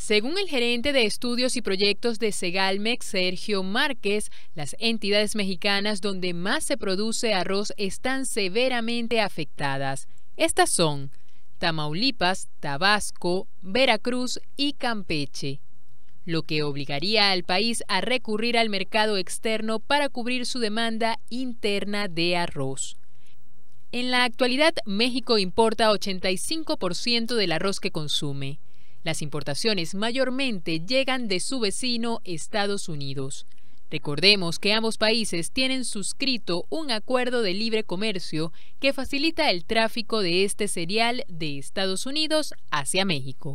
Según el gerente de estudios y proyectos de Segalmex, Sergio Márquez, las entidades mexicanas donde más se produce arroz están severamente afectadas. Estas son Tamaulipas, Tabasco, Veracruz y Campeche, lo que obligaría al país a recurrir al mercado externo para cubrir su demanda interna de arroz. En la actualidad, México importa 85% del arroz que consume. Las importaciones mayormente llegan de su vecino Estados Unidos. Recordemos que ambos países tienen suscrito un acuerdo de libre comercio que facilita el tráfico de este cereal de Estados Unidos hacia México.